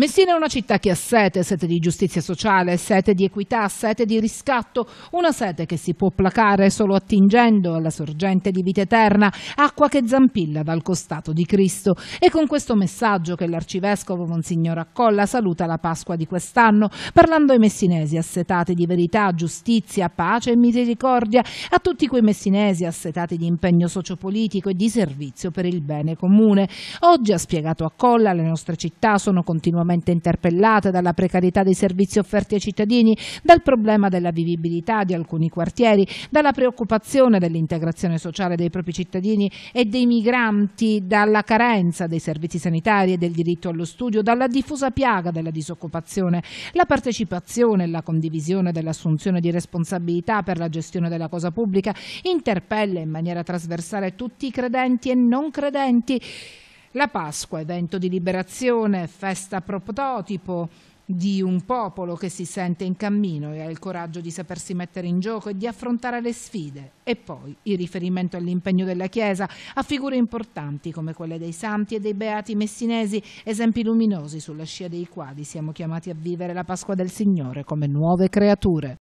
Messina è una città che ha sete, sete di giustizia sociale, sete di equità, sete di riscatto, una sete che si può placare solo attingendo alla sorgente di vita eterna, acqua che zampilla dal costato di Cristo. E con questo messaggio che l'arcivescovo Monsignor Accolla saluta la Pasqua di quest'anno, parlando ai messinesi assetati di verità, giustizia, pace e misericordia, a tutti quei messinesi assetati di impegno sociopolitico e di servizio per il bene comune. Oggi, ha spiegato Accolla, le nostre città sono continuamente continuamente interpellata dalla precarietà dei servizi offerti ai cittadini, dal problema della vivibilità di alcuni quartieri, dalla preoccupazione dell'integrazione sociale dei propri cittadini e dei migranti, dalla carenza dei servizi sanitari e del diritto allo studio, dalla diffusa piaga della disoccupazione, la partecipazione e la condivisione dell'assunzione di responsabilità per la gestione della cosa pubblica interpella in maniera trasversale tutti i credenti e non credenti la Pasqua, evento di liberazione, festa prototipo di un popolo che si sente in cammino e ha il coraggio di sapersi mettere in gioco e di affrontare le sfide. E poi il riferimento all'impegno della Chiesa a figure importanti come quelle dei santi e dei beati messinesi, esempi luminosi sulla scia dei quali siamo chiamati a vivere la Pasqua del Signore come nuove creature.